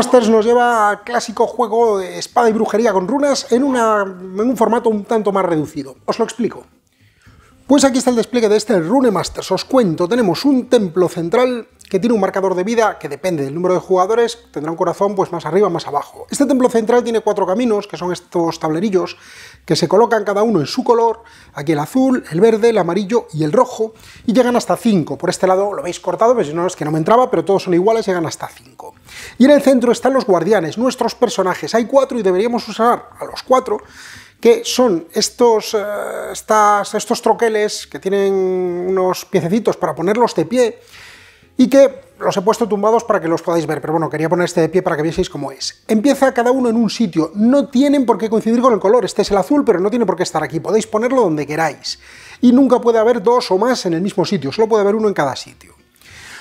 Masters nos lleva al clásico juego de espada y brujería con runas en, en un formato un tanto más reducido. Os lo explico. Pues aquí está el despliegue de este Rune Masters. Os cuento, tenemos un templo central que tiene un marcador de vida que depende del número de jugadores, tendrá un corazón pues más arriba, más abajo. Este templo central tiene cuatro caminos, que son estos tablerillos, que se colocan cada uno en su color, aquí el azul, el verde, el amarillo y el rojo, y llegan hasta cinco. Por este lado lo veis cortado, pues no es que no me entraba, pero todos son iguales, llegan hasta cinco. Y en el centro están los guardianes, nuestros personajes. Hay cuatro y deberíamos usar a los cuatro que son estos, eh, estos troqueles que tienen unos piececitos para ponerlos de pie y que los he puesto tumbados para que los podáis ver, pero bueno, quería poner este de pie para que vieseis cómo es. Empieza cada uno en un sitio, no tienen por qué coincidir con el color, este es el azul, pero no tiene por qué estar aquí, podéis ponerlo donde queráis. Y nunca puede haber dos o más en el mismo sitio, solo puede haber uno en cada sitio.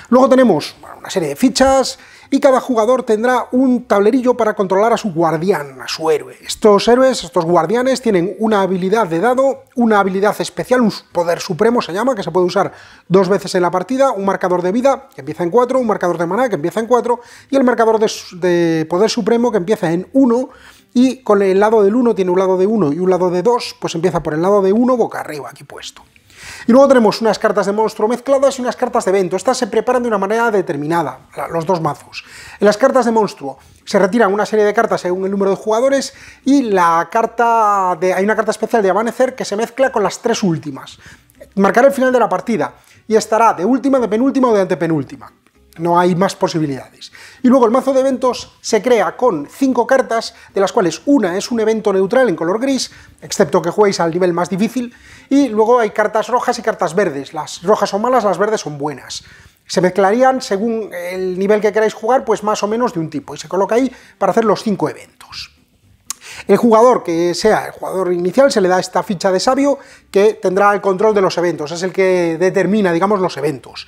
Luego tenemos una serie de fichas, y cada jugador tendrá un tablerillo para controlar a su guardián, a su héroe. Estos héroes, estos guardianes, tienen una habilidad de dado, una habilidad especial, un poder supremo se llama, que se puede usar dos veces en la partida, un marcador de vida, que empieza en 4, un marcador de maná, que empieza en 4, y el marcador de, poder supremo, que empieza en 1, y con el lado del 1 tiene un lado de 1 y un lado de 2, pues empieza por el lado de 1 boca arriba, aquí puesto. Y luego tenemos unas cartas de monstruo mezcladas y unas cartas de evento. Estas se preparan de una manera determinada, los dos mazos. En las cartas de monstruo se retiran una serie de cartas según el número de jugadores y la carta hay una carta especial de amanecer que se mezcla con las tres últimas. Marcará el final de la partida y estará de última, de penúltima o de antepenúltima. No hay más posibilidades. Y luego el mazo de eventos se crea con cinco cartas, de las cuales una es un evento neutral en color gris, excepto que juguéis al nivel más difícil, y luego hay cartas rojas y cartas verdes. Las rojas son malas, las verdes son buenas. Se mezclarían según el nivel que queráis jugar, pues más o menos de un tipo, y se coloca ahí para hacer los cinco eventos. El jugador que sea el jugador inicial se le da esta ficha de sabio que tendrá el control de los eventos, es el que determina, digamos, los eventos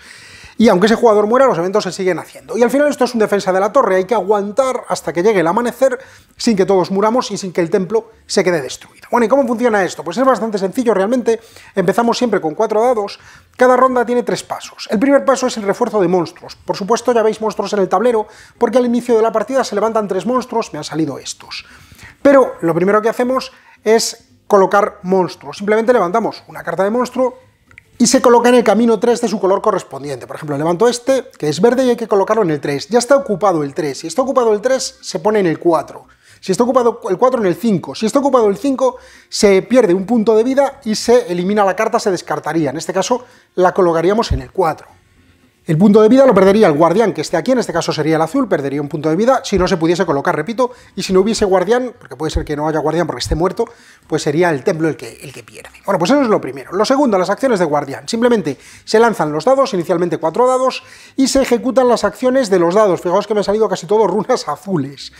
y aunque ese jugador muera, los eventos se siguen haciendo. Y al final esto es un defensa de la torre, hay que aguantar hasta que llegue el amanecer sin que todos muramos y sin que el templo se quede destruido. Bueno, ¿y cómo funciona esto? Pues es bastante sencillo realmente, empezamos siempre con cuatro dados, cada ronda tiene tres pasos. El primer paso es el refuerzo de monstruos, por supuesto ya veis monstruos en el tablero, porque al inicio de la partida se levantan tres monstruos, me han salido estos. Pero lo primero que hacemos es colocar monstruos, simplemente levantamos una carta de monstruo, y se coloca en el camino 3 de su color correspondiente. Por ejemplo, levanto este, que es verde, y hay que colocarlo en el 3. Ya está ocupado el 3. Si está ocupado el 3, se pone en el 4. Si está ocupado el 4, en el 5. Si está ocupado el 5, se pierde un punto de vida y se elimina la carta, se descartaría. En este caso, la colocaríamos en el 4. El punto de vida lo perdería el guardián, que esté aquí, en este caso sería el azul, perdería un punto de vida si no se pudiese colocar, repito, y si no hubiese guardián, porque puede ser que no haya guardián porque esté muerto, pues sería el templo el que, el que pierde. Bueno, pues eso es lo primero. Lo segundo, las acciones de guardián. Simplemente se lanzan los dados, inicialmente cuatro dados, y se ejecutan las acciones de los dados. Fijaos que me han salido casi todos runas azules.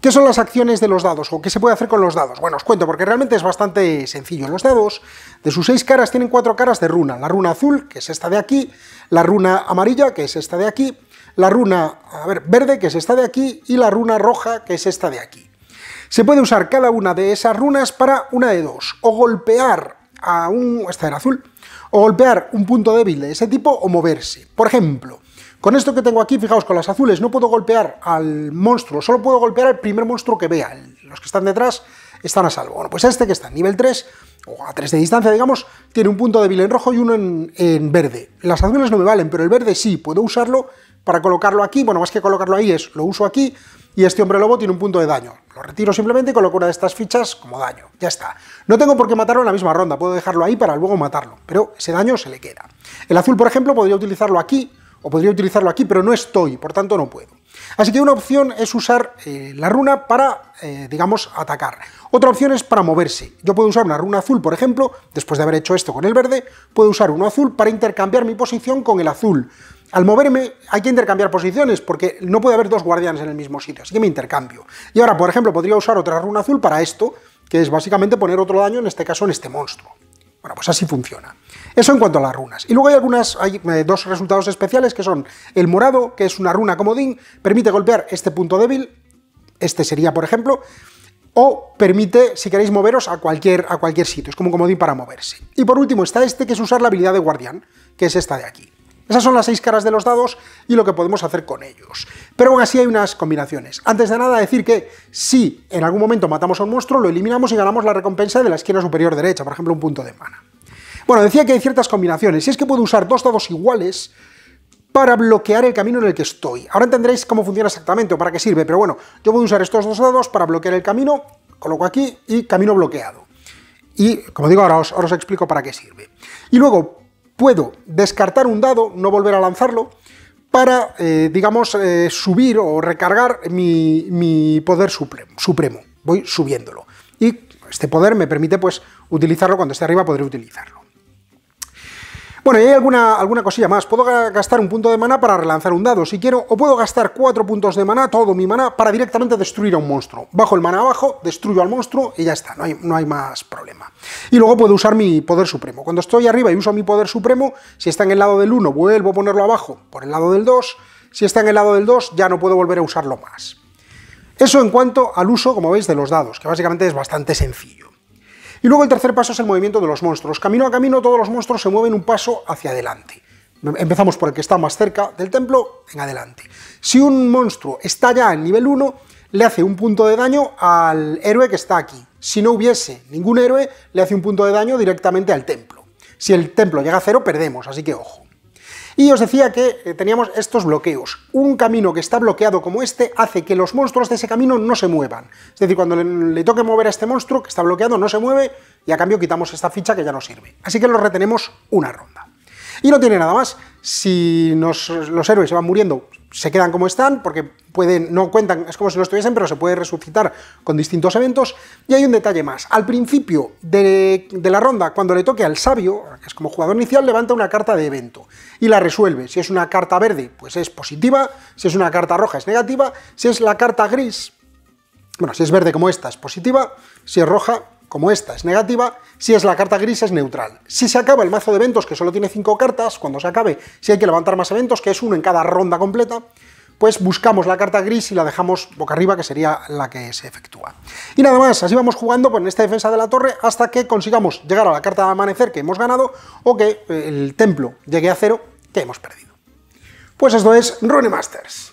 ¿Qué son las acciones de los dados o qué se puede hacer con los dados? Bueno, os cuento porque realmente es bastante sencillo. Los dados de sus seis caras tienen cuatro caras de runa. La runa azul, que es esta de aquí, la runa amarilla, que es esta de aquí, la runa verde, que es esta de aquí, y la runa roja, que es esta de aquí. Se puede usar cada una de esas runas para una de dos, o golpear a un... esta era azul, o golpear un punto débil de ese tipo o moverse. Por ejemplo, con esto que tengo aquí, fijaos, con las azules no puedo golpear al monstruo, solo puedo golpear al primer monstruo que vea. Los que están detrás están a salvo. Bueno, pues este que está en nivel 3, o a 3 de distancia, digamos, tiene un punto débil en rojo y uno en, en verde. Las azules no me valen, pero el verde sí, puedo usarlo para colocarlo aquí. Bueno, más que colocarlo ahí es, lo uso aquí y este hombre lobo tiene un punto de daño. Lo retiro simplemente y coloco una de estas fichas como daño. Ya está. No tengo por qué matarlo en la misma ronda, puedo dejarlo ahí para luego matarlo, pero ese daño se le queda. El azul, por ejemplo, podría utilizarlo aquí o podría utilizarlo aquí, pero no estoy, por tanto no puedo. Así que una opción es usar eh, la runa para, eh, digamos, atacar. Otra opción es para moverse. Yo puedo usar una runa azul, por ejemplo, después de haber hecho esto con el verde, puedo usar uno azul para intercambiar mi posición con el azul. Al moverme hay que intercambiar posiciones porque no puede haber dos guardianes en el mismo sitio, así que me intercambio. Y ahora, por ejemplo, podría usar otra runa azul para esto, que es básicamente poner otro daño, en este caso en este monstruo. Bueno, pues así funciona. Eso en cuanto a las runas. Y luego hay algunas, hay eh, dos resultados especiales que son el morado, que es una runa comodín, permite golpear este punto débil, este sería por ejemplo, o permite, si queréis, moveros a cualquier, a cualquier sitio. Es como un comodín para moverse. Y por último está este, que es usar la habilidad de guardián, que es esta de aquí. Esas son las seis caras de los dados y lo que podemos hacer con ellos. Pero aún así hay unas combinaciones. Antes de nada decir que si en algún momento matamos a un monstruo, lo eliminamos y ganamos la recompensa de la esquina superior derecha, por ejemplo un punto de mana. Bueno, decía que hay ciertas combinaciones, y es que puedo usar dos dados iguales para bloquear el camino en el que estoy. Ahora entenderéis cómo funciona exactamente o para qué sirve, pero bueno, yo puedo usar estos dos dados para bloquear el camino, coloco aquí y camino bloqueado. Y, como digo, ahora os, ahora os explico para qué sirve. Y luego, puedo descartar un dado, no volver a lanzarlo, para, eh, digamos, eh, subir o recargar mi, poder supremo, supremo. Voy subiéndolo. Y este poder me permite, pues, utilizarlo cuando esté arriba, podré utilizarlo. Bueno, y hay alguna, alguna cosilla más. Puedo gastar un punto de mana para relanzar un dado, si quiero, o puedo gastar cuatro puntos de mana, todo mi mana, para directamente destruir a un monstruo. Bajo el mana abajo, destruyo al monstruo y ya está, no hay, no hay más problema. Y luego puedo usar mi poder supremo. Cuando estoy arriba y uso mi poder supremo, si está en el lado del 1, vuelvo a ponerlo abajo por el lado del 2. Si está en el lado del 2, ya no puedo volver a usarlo más. Eso en cuanto al uso, como veis, de los dados, que básicamente es bastante sencillo. Y luego el tercer paso es el movimiento de los monstruos. Camino a camino todos los monstruos se mueven un paso hacia adelante. Empezamos por el que está más cerca del templo, en adelante. Si un monstruo está ya en nivel 1, le hace un punto de daño al héroe que está aquí. Si no hubiese ningún héroe, le hace un punto de daño directamente al templo. Si el templo llega a cero, perdemos, así que ojo. Y os decía que eh, teníamos estos bloqueos. Un camino que está bloqueado como este hace que los monstruos de ese camino no se muevan. Es decir, cuando le, toque mover a este monstruo que está bloqueado no se mueve y a cambio quitamos esta ficha que ya no sirve. Así que lo retenemos una ronda. Y no tiene nada más. Si los héroes se van muriendo, se quedan como están, porque pueden, no cuentan, es como si no estuviesen, pero se puede resucitar con distintos eventos. Y hay un detalle más. Al principio de, de, la ronda, cuando le toque al sabio, que es como jugador inicial, levanta una carta de evento y la resuelve. Si es una carta verde, pues es positiva, si es una carta roja es negativa, si es la carta gris, bueno, si es verde como esta es positiva, si es roja como esta es negativa, si es la carta gris es neutral. Si se acaba el mazo de eventos, que solo tiene 5 cartas, cuando se acabe, si hay que levantar más eventos, que es uno en cada ronda completa, pues buscamos la carta gris y la dejamos boca arriba, que sería la que se efectúa. Y nada más, así vamos jugando en esta defensa de la torre hasta que consigamos llegar a la carta de amanecer que hemos ganado o que eh, el templo llegue a cero que hemos perdido. Pues esto es Rune Masters.